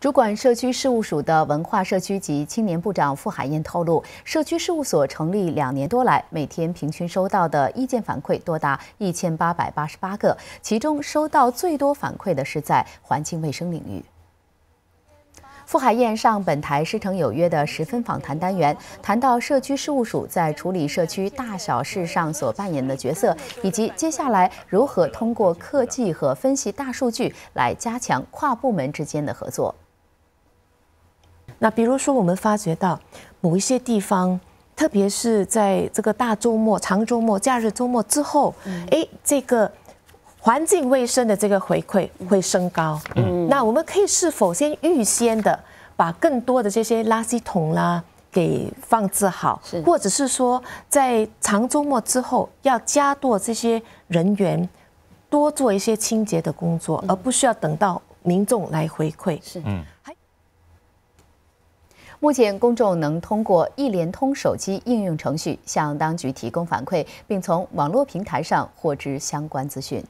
主管社区事务署的文化社区及青年部长傅海燕透露，社区事务所成立两年多来，每天平均收到的意见反馈多达一千八百八十八个，其中收到最多反馈的是在环境卫生领域。傅海燕上本台《师承有约》的十分访谈单元，谈到社区事务署在处理社区大小事上所扮演的角色，以及接下来如何通过科技和分析大数据来加强跨部门之间的合作。那比如说，我们发觉到某一些地方，特别是在这个大周末、长周末、假日周末之后，哎，这个环境卫生的这个回馈会升高。嗯，那我们可以是否先预先的把更多的这些垃圾桶啦给放置好，或者是说在长周末之后要加多这些人员，多做一些清洁的工作，而不需要等到民众来回馈。是，嗯。目前，公众能通过一联通手机应用程序向当局提供反馈，并从网络平台上获知相关资讯。